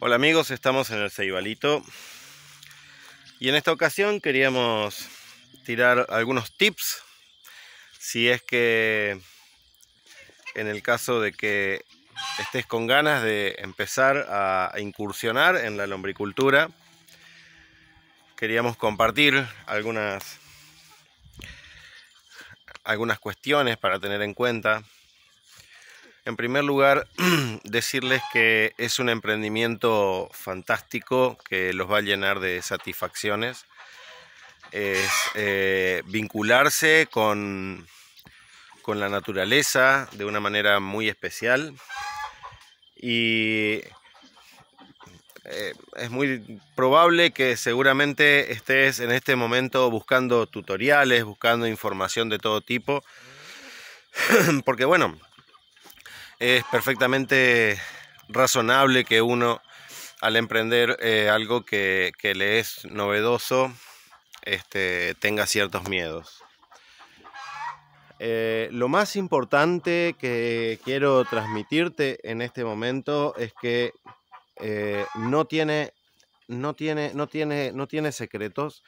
Hola amigos, estamos en el Ceibalito y en esta ocasión queríamos tirar algunos tips si es que en el caso de que estés con ganas de empezar a incursionar en la lombricultura queríamos compartir algunas algunas cuestiones para tener en cuenta en primer lugar, decirles que es un emprendimiento fantástico que los va a llenar de satisfacciones. Es eh, vincularse con, con la naturaleza de una manera muy especial. Y eh, es muy probable que seguramente estés en este momento buscando tutoriales, buscando información de todo tipo, porque bueno, es perfectamente razonable que uno al emprender eh, algo que, le es novedoso este, tenga ciertos miedos. Eh, lo más importante que quiero transmitirte en este momento es que eh, no, tiene, no, tiene, no, tiene, no tiene secretos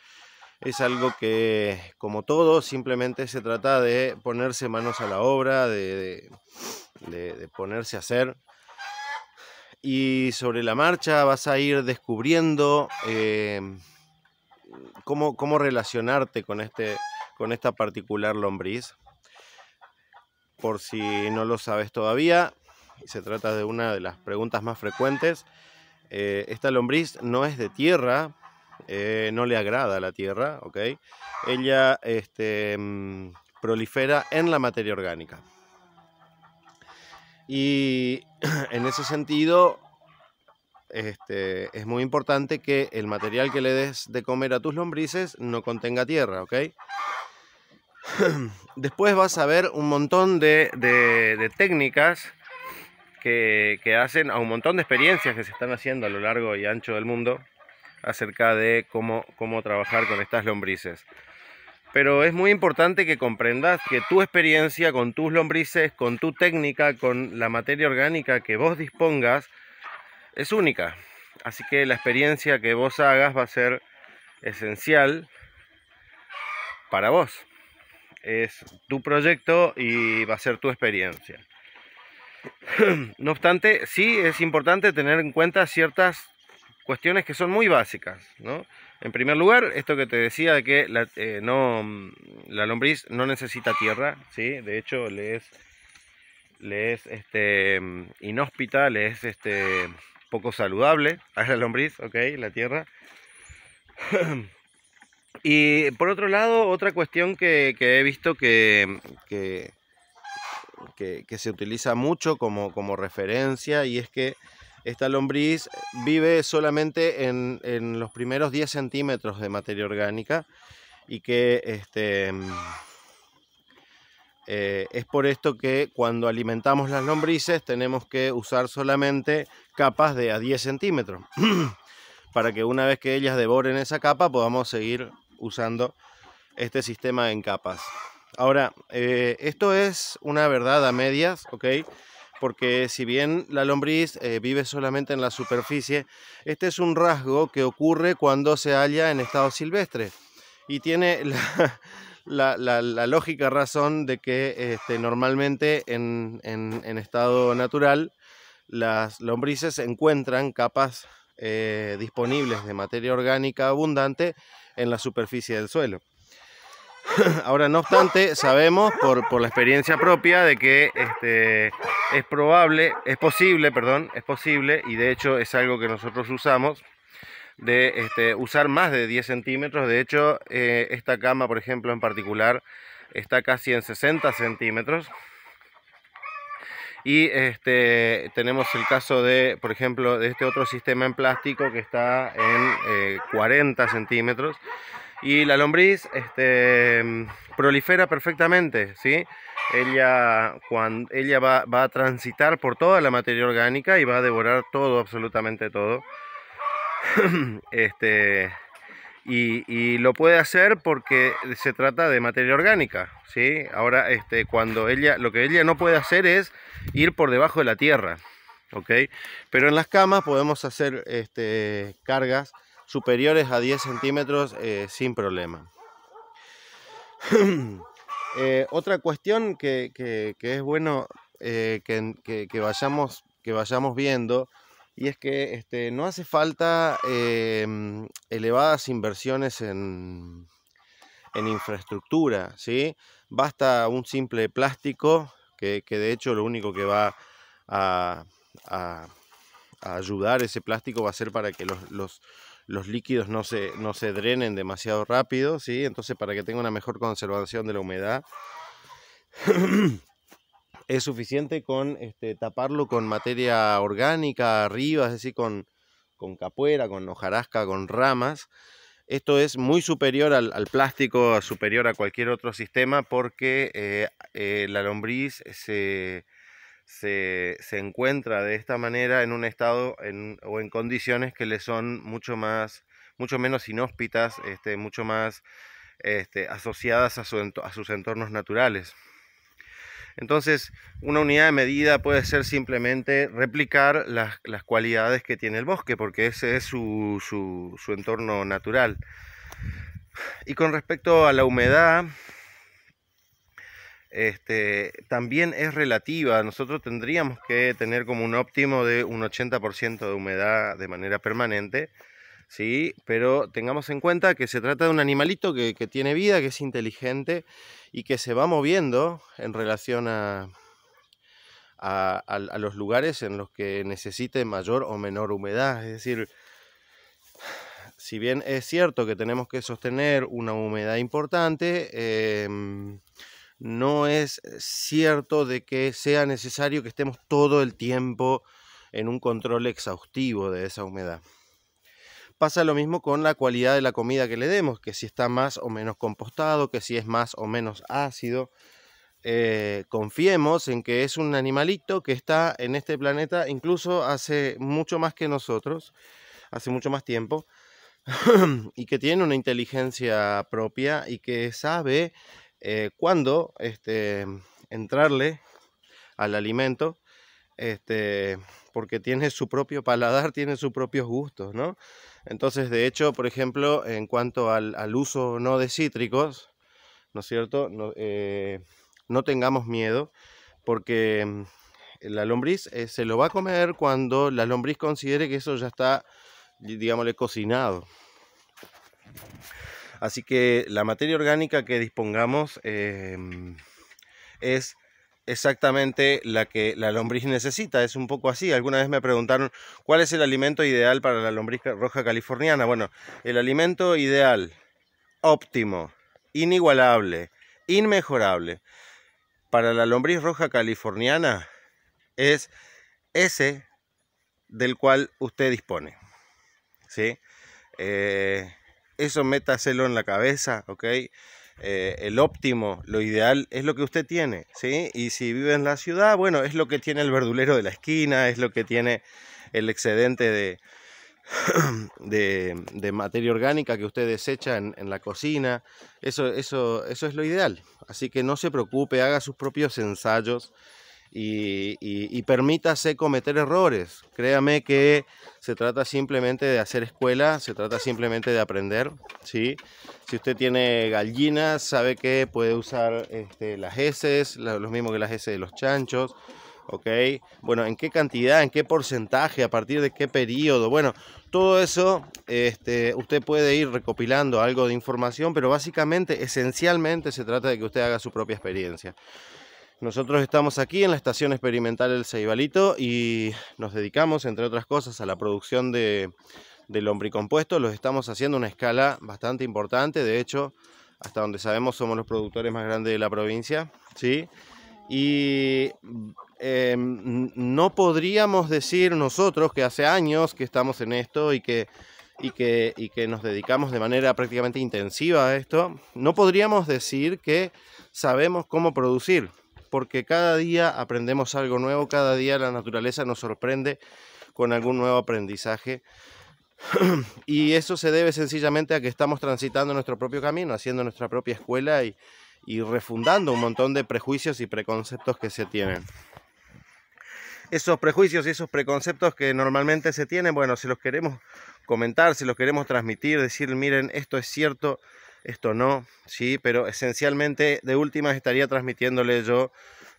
es algo que, como todo, simplemente se trata de ponerse manos a la obra, de, ponerse a hacer. Y sobre la marcha vas a ir descubriendo eh, cómo, relacionarte con, este, con esta particular lombriz. Por si no lo sabes todavía, se trata de una de las preguntas más frecuentes. Eh, esta lombriz no es de tierra, eh, no le agrada la tierra, ¿ok? Ella este, mm, prolifera en la materia orgánica. Y en ese sentido, este, es muy importante que el material que le des de comer a tus lombrices no contenga tierra, ¿ok? Después vas a ver un montón de, técnicas que, que hacen a un montón de experiencias que se están haciendo a lo largo y ancho del mundo acerca de cómo, cómo trabajar con estas lombrices. Pero es muy importante que comprendas que tu experiencia con tus lombrices, con tu técnica, con la materia orgánica que vos dispongas, es única. Así que la experiencia que vos hagas va a ser esencial para vos. Es tu proyecto y va a ser tu experiencia. No obstante, sí es importante tener en cuenta ciertas cuestiones que son muy básicas. ¿no? En primer lugar, esto que te decía de que la, eh, no, la lombriz no necesita tierra, ¿sí? de hecho le es, este, inhóspita, le es este, poco saludable a la lombriz, ¿ok? la tierra. y por otro lado, otra cuestión que, he visto que, que, que, se utiliza mucho como, como referencia y es que esta lombriz vive solamente en, los primeros 10 centímetros de materia orgánica y que este, mm, eh, es por esto que cuando alimentamos las lombrices tenemos que usar solamente capas de a 10 centímetros para que una vez que ellas devoren esa capa podamos seguir usando este sistema en capas. Ahora, eh, esto es una verdad a medias, ¿ok? porque si bien la lombriz eh, vive solamente en la superficie, este es un rasgo que ocurre cuando se halla en estado silvestre y tiene la, lógica razón de que este, normalmente en, estado natural las lombrices encuentran capas eh, disponibles de materia orgánica abundante en la superficie del suelo. Ahora, no obstante, sabemos por, la experiencia propia de que este, es probable, es posible, perdón, es posible, y de hecho es algo que nosotros usamos, de este, usar más de 10 centímetros. De hecho, eh, esta cama, por ejemplo, en particular, está casi en 60 centímetros. Y este, tenemos el caso de, por ejemplo, de este otro sistema en plástico que está en 40 eh, centímetros. Y la lombriz este, prolifera perfectamente, ¿sí? Ella, cuando, ella va, a transitar por toda la materia orgánica y va a devorar todo, absolutamente todo. este, y, lo puede hacer porque se trata de materia orgánica, ¿sí? Ahora, este, cuando ella, lo que ella no puede hacer es ir por debajo de la tierra, ¿ok? Pero en las camas podemos hacer este, cargas superiores a 10 centímetros eh, sin problema. Eh, otra cuestión que, es bueno eh, que, vayamos, que vayamos viendo y es que este, no hace falta em, elevadas inversiones en, infraestructura, ¿sí? Basta un simple plástico, que, de hecho lo único que va a, a, ayudar ese plástico va a ser para que los, los líquidos no se, no se drenen demasiado rápido, ¿sí? Entonces para que tenga una mejor conservación de la humedad. es suficiente con este, taparlo con materia orgánica arriba, es decir, con, con capuera, con hojarasca, con ramas. Esto es muy superior al, plástico, superior a cualquier otro sistema, porque eh, eh, la lombriz se se, encuentra de esta manera en un estado o en condiciones que le son mucho más, mucho menos inhóspitas, este, mucho más este, asociadas a, su, a sus entornos naturales. Entonces, una unidad de medida puede ser simplemente replicar las, las cualidades que tiene el bosque, porque ese es su, su, su entorno natural. Y con respecto a la humedad, este, también es relativa. Nosotros tendríamos que tener como un óptimo de un 80% de humedad de manera permanente, ¿sí? pero tengamos en cuenta que se trata de un animalito que, que tiene vida, que es inteligente y que se va moviendo en relación a, a, los lugares en los que necesite mayor o menor humedad. Es decir, si bien es cierto que tenemos que sostener una humedad importante, eh, no es cierto de que sea necesario que estemos todo el tiempo en un control exhaustivo de esa humedad. Pasa lo mismo con la cualidad de la comida que le demos, que si está más o menos compostado, que si es más o menos ácido. Eh, confiemos en que es un animalito que está en este planeta incluso hace mucho más que nosotros, hace mucho más tiempo, y que tiene una inteligencia propia y que sabe eh, cuando este, entrarle al alimento, este, porque tiene su propio paladar, tiene sus propios gustos, ¿no? Entonces, de hecho, por ejemplo, en cuanto al, uso no de cítricos, ¿no es cierto? No, eh, tengamos miedo, porque mm, la lombriz eh, se lo va a comer cuando la lombriz considere que eso ya está, digámosle, cocinado. Así que la materia orgánica que dispongamos em, es exactamente la que la lombriz necesita. Es un poco así. Alguna vez me preguntaron cuál es el alimento ideal para la lombriz roja californiana. Bueno, el alimento ideal, óptimo, inigualable, inmejorable para la lombriz roja californiana es ese del cual usted dispone. ¿sí? Eh, eso métaselo en la cabeza, ¿ok? Eh, el óptimo, lo ideal es lo que usted tiene, ¿sí? Y si vive en la ciudad, bueno, es lo que tiene el verdulero de la esquina, es lo que tiene el excedente de, de, materia orgánica que usted desecha en, la cocina, eso, eso, eso es lo ideal. Así que no se preocupe, haga sus propios ensayos y, permítase cometer errores. Créame que se trata simplemente de hacer escuela, se trata simplemente de aprender, ¿sí? Si usted tiene gallinas, sabe que puede usar este, las heces, lo mismo que las heces de los chanchos, ¿ok? Bueno, ¿en qué cantidad, en qué porcentaje, a partir de qué periodo? Bueno, todo eso este, usted puede ir recopilando algo de información, pero básicamente, esencialmente, se trata de que usted haga su propia experiencia. Nosotros estamos aquí en la estación experimental El Ceibalito y nos dedicamos, entre otras cosas, a la producción de, de lombricompuestos. Los estamos haciendo a una escala bastante importante. De hecho, hasta donde sabemos, somos los productores más grandes de la provincia. ¿sí? Y em, no podríamos decir nosotros que hace años que estamos en esto y que y que, y que nos dedicamos de manera prácticamente intensiva a esto, no podríamos decir que sabemos cómo producir porque cada día aprendemos algo nuevo, cada día la naturaleza nos sorprende con algún nuevo aprendizaje. y eso se debe sencillamente a que estamos transitando nuestro propio camino, haciendo nuestra propia escuela y, refundando un montón de prejuicios y preconceptos que se tienen. Esos prejuicios y esos preconceptos que normalmente se tienen, bueno, si los queremos comentar, si los queremos transmitir, decir, miren, esto es cierto, esto no, sí, pero esencialmente de últimas estaría transmitiéndole yo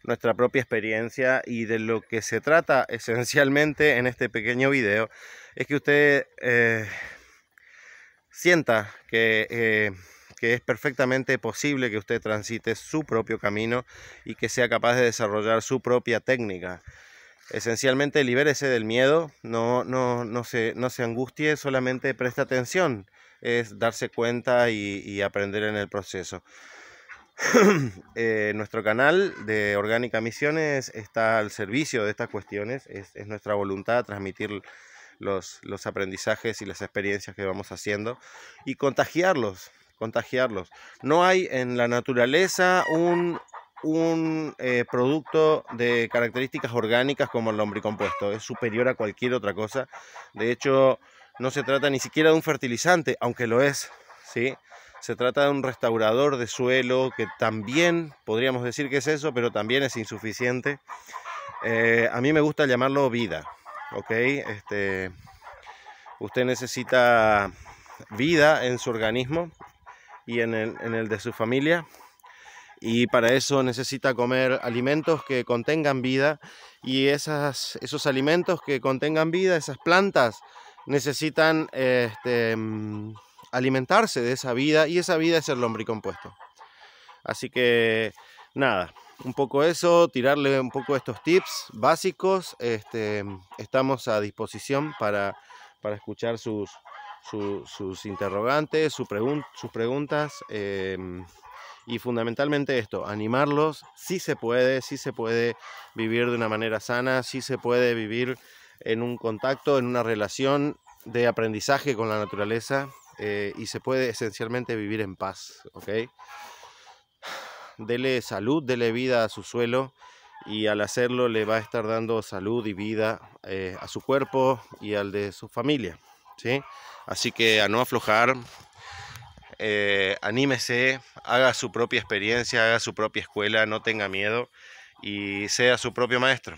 nuestra propia experiencia y de lo que se trata esencialmente en este pequeño video es que usted eh, sienta eh, que, es perfectamente posible que usted transite su propio camino y que sea capaz de desarrollar su propia técnica esencialmente libérese del miedo, no, no, se, no se angustie, solamente preste atención es darse cuenta y, aprender en el proceso. Eh, nuestro canal de Orgánica Misiones está al servicio de estas cuestiones, es, nuestra voluntad transmitir los, los, aprendizajes y las experiencias que vamos haciendo y contagiarlos, contagiarlos. No hay en la naturaleza un, un eh, producto de características orgánicas como el hombre compuesto. es superior a cualquier otra cosa. De hecho, no se trata ni siquiera de un fertilizante, aunque lo es, ¿sí? Se trata de un restaurador de suelo que también podríamos decir que es eso, pero también es insuficiente. Eh, a mí me gusta llamarlo vida, ¿ok? Este, usted necesita vida en su organismo y en el, en el de su familia y para eso necesita comer alimentos que contengan vida y esas, esos alimentos que contengan vida, esas plantas necesitan este, mm, alimentarse de esa vida y esa vida es el lombricompuesto. Así que nada, un poco eso, tirarle un poco estos tips básicos. Este, estamos a disposición para, para escuchar sus, sus interrogantes, sus preguntas. Em, y fundamentalmente esto, animarlos, si se puede, si se puede vivir de una manera sana, si se puede vivir en un contacto, en una relación de aprendizaje con la naturaleza eh, y se puede esencialmente vivir en paz, ¿ok? Dele salud, dele vida a su suelo y al hacerlo le va a estar dando salud y vida eh, a su cuerpo y al de su familia, Así que a no aflojar, eh, anímese, haga su propia experiencia, haga su propia escuela, no tenga miedo y sea su propio maestro.